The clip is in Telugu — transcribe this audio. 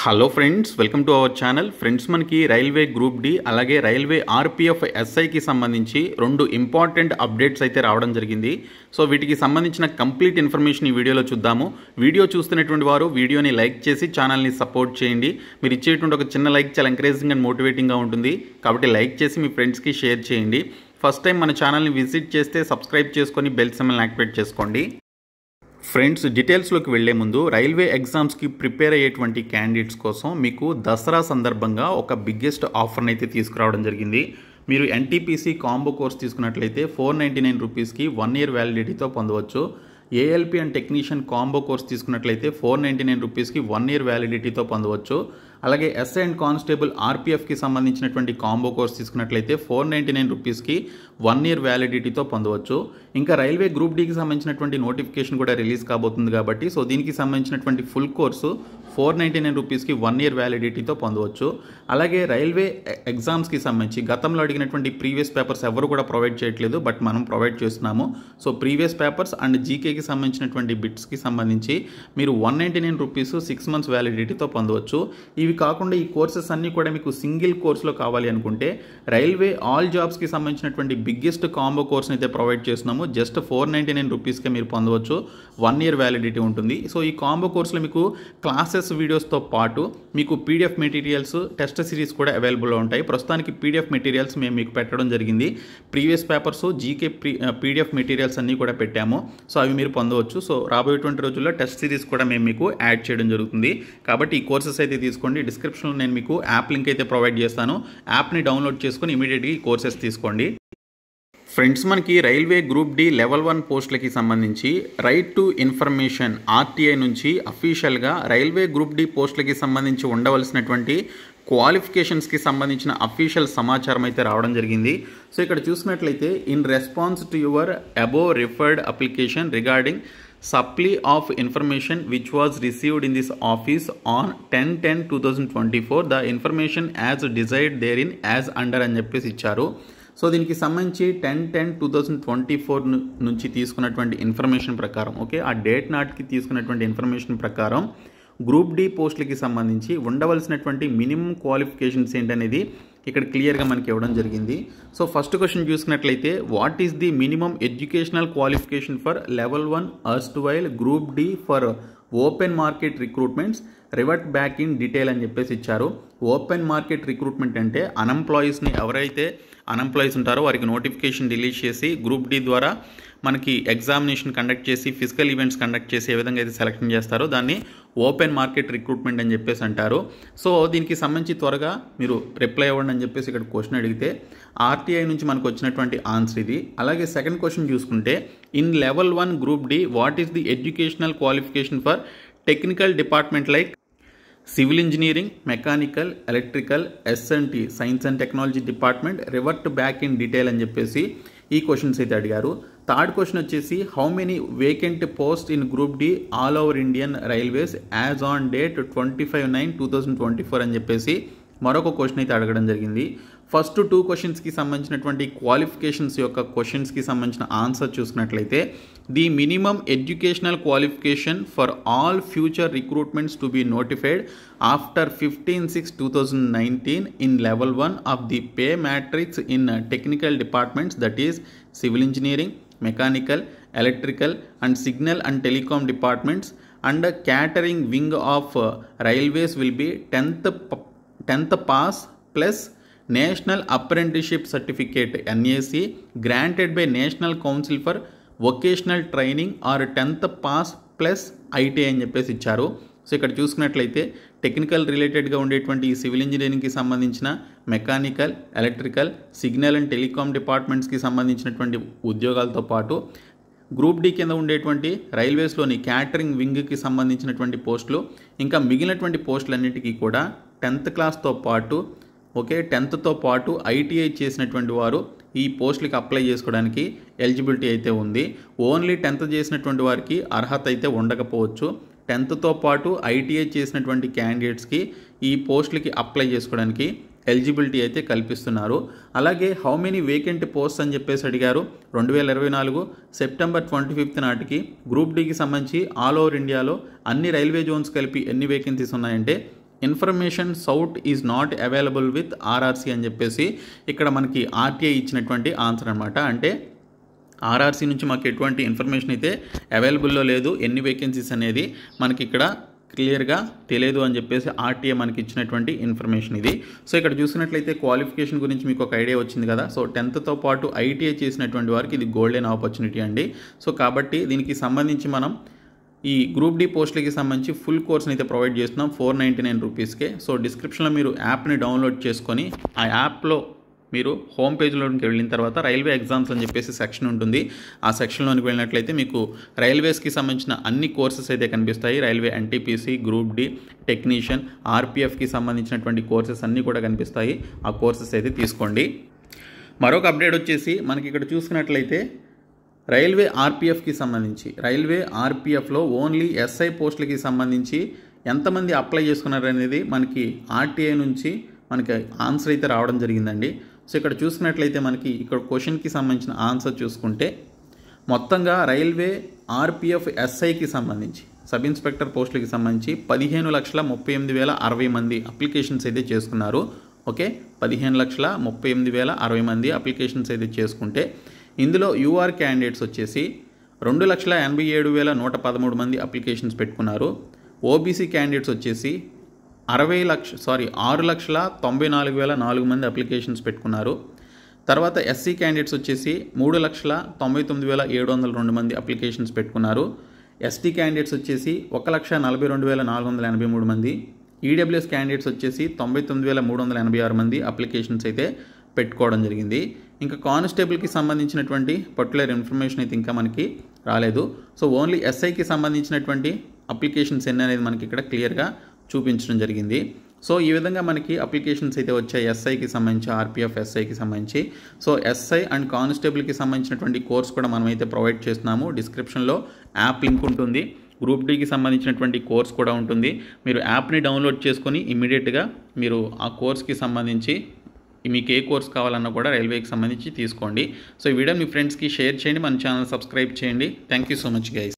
hello friends welcome to our channel friends మనకి రైల్వే గ్రూప్ డి అలాగే రైల్వే ఆర్పిఎఫ్ ఎస్ఐకి సంబంధించి రెండు ఇంపార్టెంట్ అప్డేట్స్ అయితే రావడం జరిగింది సో వీటికి సంబంధించిన కంప్లీట్ ఇన్ఫర్మేషన్ ఈ వీడియోలో చూద్దాము వీడియో చూస్తున్నటువంటి వారు వీడియోని లైక్ చేసి ఛానల్ని సపోర్ట్ చేయండి మీరు ఇచ్చేటువంటి ఒక చిన్న లైక్ చాలా ఎంకరేజింగ్ అండ్ మోటివేటింగ్గా ఉంటుంది కాబట్టి లైక్ చేసి మీ ఫ్రెండ్స్కి షేర్ చేయండి ఫస్ట్ టైం మన ఛానల్ని విజిట్ చేస్తే సబ్స్క్రైబ్ చేసుకొని బెల్ సెమ్మల్ని యాక్టివేట్ చేసుకోండి ఫ్రెండ్స్ డీటెయిల్స్లోకి వెళ్లే ముందు రైల్వే ఎగ్జామ్స్కి ప్రిపేర్ అయ్యేటువంటి క్యాండిడేట్స్ కోసం మీకు దసరా సందర్భంగా ఒక బిగ్గెస్ట్ ఆఫర్ని అయితే తీసుకురావడం జరిగింది మీరు ఎన్టీపీసీ కాంబో కోర్స్ తీసుకున్నట్లయితే ఫోర్ నైంటీ నైన్ రూపీస్కి వన్ ఇయర్ వ్యాలిడిటీతో పొందవచ్చు ALP and technician combo course తీసుకున్నట్లయితే ఫోర్ నైంటీ నైన్ రూపీస్కి వన్ ఇయర్ వ్యాలిడిటీతో పొందవచ్చు అలాగే ఎస్ఐ అండ్ కానిస్టేబుల్ ఆర్పీఎఫ్కి సంబంధించినటువంటి కాంబో కోర్స్ తీసుకున్నట్లయితే ఫోర్ నైంటీ నైన్ రూపీస్కి వన్ ఇయర్ వ్యాలిడిటీతో పొందవచ్చు ఇంకా రైల్వే గ్రూప్ డీకి సంబంధించినటువంటి నోటిఫికేషన్ కూడా రిలీజ్ కాబోతుంది కాబట్టి సో దీనికి సంబంధించినటువంటి full course four ninety nine రూపీస్కి వన్ ఇయర్ వ్యాలిడిటీతో పొందవచ్చు అలాగే రైల్వే ఎగ్జామ్స్కి సంబంధించి గతంలో అడిగినటువంటి ప్రీవియస్ పేపర్స్ ఎవరు కూడా ప్రొవైడ్ చేయట్లేదు బట్ మనం ప్రొవైడ్ చేస్తున్నాము సో ప్రీవియస్ పేపర్స్ అండ్ జీకేకి సంబంధించినటువంటి బిట్స్కి సంబంధించి మీరు one ninety nine rupees six months వ్యాలిడిటీతో పొందవచ్చు ఇవి కాకుండా ఈ కోర్సెస్ అన్నీ కూడా మీకు సింగిల్ కోర్సులో కావాలి అనుకుంటే రైల్వే ఆల్ జాబ్స్కి సంబంధించినటువంటి బిగ్గెస్ట్ కాంబో కోర్స్ని అయితే ప్రొవైడ్ చేస్తున్నాము జస్ట్ ఫోర్ నైంటీ నైన్ రూపీస్కే మీరు పొందవచ్చు వన్ ఇయర్ వ్యాలిడిటీ ఉంటుంది సో ఈ కాంబో కోర్సులో మీకు క్లాసెస్ లెక్చర్స్ వీడియోస్తో పాటు మీకు పీడిఎఫ్ మెటీరియల్స్ టెస్ట్ సిరీస్ కూడా అవైలబుల్లో ఉంటాయి ప్రస్తుతానికి పీడిఎఫ్ మెటీరియల్స్ మేము మీకు పెట్టడం జరిగింది previous papers GK PDF materials అన్నీ కూడా పెట్టాము సో అవి మీరు పొందవచ్చు సో రాబోయేటువంటి రోజుల్లో టెస్ట్ సిరీస్ కూడా మేము మీకు యాడ్ చేయడం జరుగుతుంది కాబట్టి ఈ కోర్సెస్ అయితే తీసుకోండి డిస్క్రిప్షన్లో నేను మీకు యాప్ లింక్ అయితే ప్రొవైడ్ చేస్తాను యాప్ని డౌన్లోడ్ చేసుకుని ఇమీడియట్గా ఈ కోర్సెస్ తీసుకోండి ఫ్రెండ్స్ మనకి railway group D level one పోస్టులకి సంబంధించి రైట్ టు ఇన్ఫర్మేషన్ ఆర్టీఐ నుంచి అఫీషియల్గా రైల్వే గ్రూప్ డి పోస్టులకి సంబంధించి ఉండవలసినటువంటి క్వాలిఫికేషన్స్కి సంబంధించిన అఫీషియల్ సమాచారం అయితే రావడం జరిగింది సో ఇక్కడ చూసినట్లయితే in response to your above referred application regarding supply of information which was received in this office on ten ten two thousand twenty four the information as desired there in as under అని చెప్పేసి ఇచ్చారు సో దీనికి సంబంధించి ten ten two thousand twenty four నుంచి తీసుకున్నటువంటి ఇన్ఫర్మేషన్ ప్రకారం ఓకే ఆ డేట్ నాటికి తీసుకున్నటువంటి ఇన్ఫర్మేషన్ ప్రకారం గ్రూప్ డి పోస్టులకి సంబంధించి ఉండవలసినటువంటి మినిమం క్వాలిఫికేషన్స్ ఏంటనేది ఇక్కడ క్లియర్గా మనకి ఇవ్వడం జరిగింది సో ఫస్ట్ క్వశ్చన్ చూసుకున్నట్లయితే what is the minimum educational qualification for level one erstwhile group D for open market recruitments revert back in detail అని చెప్పేసి ఇచ్చారు ఓపెన్ మార్కెట్ రిక్రూట్మెంట్ అంటే అన్ఎంప్లాయీస్ని ఎవరైతే అన్ఎంప్లాయీస్ ఉంటారో వారికి నోటిఫికేషన్ రిలీజ్ చేసి గ్రూప్ డి ద్వారా మనకి ఎగ్జామినేషన్ కండక్ట్ చేసి ఫిజికల్ ఈవెంట్స్ కండక్ట్ చేసి ఏ విధంగా అయితే సెలెక్షన్ చేస్తారో దాన్ని ఓపెన్ మార్కెట్ రిక్రూట్మెంట్ అని చెప్పేసి అంటారు సో దీనికి సంబంధించి త్వరగా మీరు రిప్లై అవ్వండి అని చెప్పేసి ఇక్కడ క్వశ్చన్ అడిగితే ఆర్టీఐ నుంచి మనకు వచ్చినటువంటి ఆన్సర్ ఇది అలాగే సెకండ్ క్వశ్చన్ చూసుకుంటే in level one group D what is the educational qualification for technical department like civil engineering mechanical electrical SNT science and technology department revert back in detail అని చెప్పేసి ఈ క్వశ్చన్స్ అయితే అడిగారు థర్డ్ క్వశ్చన్ వచ్చేసి how many vacant post in group D all over Indian railways as on date twenty five nine two thousand twenty four అని చెప్పేసి మరొక క్వశ్చన్ అయితే అడగడం జరిగింది ఫస్ట్ టూ క్వశ్చన్స్కి సంబంధించినటువంటి క్వాలిఫికేషన్స్ యొక్క క్వశ్చన్స్కి సంబంధించిన ఆన్సర్ చూసుకున్నట్లయితే the minimum educational qualification for all future recruitments to be notified after 15 6 2019 in level 1 of the pay matrix in uh, technical departments that is civil engineering mechanical electrical and signal and telecom departments and catering wing of uh, railways will be 10th 10th pass plus national apprenticeship certificate nac granted by national council for vocational training or tenth pass plus ITI అని చెప్పేసి ఇచ్చారు సో ఇక్కడ చూసుకున్నట్లయితే టెక్నికల్ రిలేటెడ్గా ఉండేటువంటి ఈ సివిల్ ఇంజనీరింగ్కి సంబంధించిన mechanical electrical signal and telecom డిపార్ట్మెంట్స్కి సంబంధించినటువంటి ఉద్యోగాలతో పాటు గ్రూప్ డి కింద ఉండేటువంటి రైల్వేస్లోని క్యాటరింగ్ వింగ్కి సంబంధించినటువంటి పోస్టులు ఇంకా మిగిలినటువంటి పోస్టులన్నిటికీ కూడా టెన్త్ క్లాస్తో పాటు ఓకే టెన్త్తో పాటు ఐటీఐ చేసినటువంటి వారు ఈ పోస్టులకు అప్లై చేసుకోవడానికి ఎలిజిబిలిటీ అయితే ఉంది ఓన్లీ టెన్త్ చేసినటువంటి వారికి అర్హత అయితే ఉండకపోవచ్చు టెన్త్తో పాటు ఐటీఐ చేసినటువంటి క్యాండిడేట్స్కి ఈ పోస్టులకి అప్లై చేసుకోవడానికి ఎలిజిబిలిటీ అయితే కల్పిస్తున్నారు అలాగే హౌ మెనీ వేకెంట్ పోస్ట్ అని చెప్పేసి అడిగారు రెండు వేల ఇరవై నాలుగు సెప్టెంబర్ ట్వంటీ ఫిఫ్త్ నాటికి గ్రూప్ డీకి సంబంధించి ఆల్ ఓవర్ ఇండియాలో అన్ని రైల్వే జోన్స్ కలిపి ఎన్ని వేకెన్సీస్ ఉన్నాయంటే information sought is not available with RRC అని చెప్పేసి ఇక్కడ మనకి ఆర్టీఐ ఇచ్చినటువంటి ఆన్సర్ అనమాట అంటే ఆర్ఆర్సీ నుంచి మాకు ఎటువంటి ఇన్ఫర్మేషన్ అయితే అవైలబుల్లో లేదు ఎన్ని వేకెన్సీస్ అనేది మనకి ఇక్కడ క్లియర్గా తెలియదు అని చెప్పేసి ఆర్టీఏ మనకి ఇచ్చినటువంటి ఇన్ఫర్మేషన్ ఇది సో ఇక్కడ చూసినట్లయితే క్వాలిఫికేషన్ గురించి మీకు ఒక ఐడియా వచ్చింది కదా సో టెన్త్తో పాటు ఐటీఐ చేసినటువంటి వారికి ఇది గోల్డెన్ ఆపర్చునిటీ అండి సో కాబట్టి దీనికి సంబంధించి మనం ఈ గ్రూప్ డి పోస్టులకి సంబంధించి ఫుల్ కోర్స్ని అయితే ప్రొవైడ్ చేస్తున్నాం ఫోర్ నైంటీ నైన్ రూపీస్కే సో డిస్క్రిప్షన్లో మీరు యాప్ని డౌన్లోడ్ చేసుకొని ఆ యాప్లో మీరు హోమ్ పేజ్లోనికి వెళ్ళిన తర్వాత రైల్వే ఎగ్జామ్స్ అని చెప్పేసి సెక్షన్ ఉంటుంది ఆ సెక్షన్లోనికి వెళ్ళినట్లయితే మీకు రైల్వేస్కి సంబంధించిన అన్ని కోర్సెస్ అయితే కనిపిస్తాయి railway NTPC group D technician ఆర్పీఎఫ్కి సంబంధించినటువంటి కోర్సెస్ అన్నీ కూడా కనిపిస్తాయి ఆ కోర్సెస్ అయితే తీసుకోండి మరొక అప్డేట్ వచ్చేసి మనకి ఇక్కడ చూసుకున్నట్లయితే రైల్వే ఆర్పిఎఫ్కి సంబంధించి రైల్వే ఆర్పిఎఫ్లో ఓన్లీ ఎస్ఐ పోస్టులకి సంబంధించి ఎంతమంది అప్లై చేసుకున్నారు అనేది మనకి ఆర్టీఐ నుంచి మనకి ఆన్సర్ అయితే రావడం జరిగిందండి సో ఇక్కడ చూసుకున్నట్లయితే మనకి ఇక్కడ క్వశ్చన్కి సంబంధించిన ఆన్సర్ చూసుకుంటే మొత్తంగా రైల్వే ఆర్పిఎఫ్ ఎస్ఐకి సంబంధించి సబ్ ఇన్స్పెక్టర్ పోస్టులకి సంబంధించి పదిహేను లక్షల ముప్పై ఎనిమిది వేల అరవై మంది అప్లికేషన్స్ అయితే చేసుకున్నారు ఓకే పదిహేను లక్షల ముప్పై ఎనిమిది వేల అరవై మంది అప్లికేషన్స్ అయితే చేసుకుంటే ఇందులో యూఆర్ క్యాండిడేట్స్ వచ్చేసి రెండు లక్షల ఎనభై ఏడు వేల నూట పదమూడు మంది అప్లికేషన్స్ పెట్టుకున్నారు ఓబీసీ క్యాండిడేట్స్ వచ్చేసి అరవై లక్ష సారీ ఆరు లక్షల తొంభై నాలుగు వేల నాలుగు మంది అప్లికేషన్స్ పెట్టుకున్నారు తర్వాత ఎస్సీ క్యాండిడేట్స్ వచ్చేసి మూడు లక్షల తొంభై తొమ్మిది వేల ఏడు వందల రెండు మంది అప్లికేషన్స్ పెట్టుకున్నారు ఎస్టీ క్యాండిడేట్స్ వచ్చేసి ఒక లక్ష నలభై రెండు వేల నాలుగు వందల ఎనభై మూడు మంది ఈడబ్ల్యూఎస్ క్యాండిడేట్స్ వచ్చేసి తొంభై తొమ్మిది వేల మూడు వందల ఎనభై ఆరు మంది అప్లికేషన్స్ అయితే పెట్టుకోవడం జరిగింది ఇంకా కానిస్టేబుల్కి సంబంధించినటువంటి పర్టికులర్ ఇన్ఫర్మేషన్ అయితే ఇంకా మనకి రాలేదు సో ఓన్లీ ఎస్ఐకి సంబంధించినటువంటి అప్లికేషన్స్ ఎన్ని అనేది మనకి ఇక్కడ క్లియర్గా చూపించడం జరిగింది సో ఈ విధంగా మనకి అప్లికేషన్స్ అయితే వచ్చాయి ఎస్ఐకి సంబంధించి ఆర్పిఎఫ్ ఎస్ఐకి సంబంధించి సో ఎస్ఐ అండ్ కానిస్టేబుల్కి సంబంధించినటువంటి కోర్స్ కూడా మనమైతే ప్రొవైడ్ చేస్తున్నాము డిస్క్రిప్షన్లో యాప్ లింక్ ఉంటుంది గ్రూప్ డీకి సంబంధించినటువంటి కోర్స్ కూడా ఉంటుంది మీరు యాప్ని డౌన్లోడ్ చేసుకొని ఇమీడియట్గా మీరు ఆ కోర్స్కి సంబంధించి మీకు ఏ కోర్స్ కావాలన్నా కూడా రైల్వేకి సంబంధించి తీసుకోండి సో ఈ వీడియో మీ ఫ్రెండ్స్కి షేర్ చేయండి మన ఛానల్ సబ్స్క్రైబ్ చేయండి thank you so much guys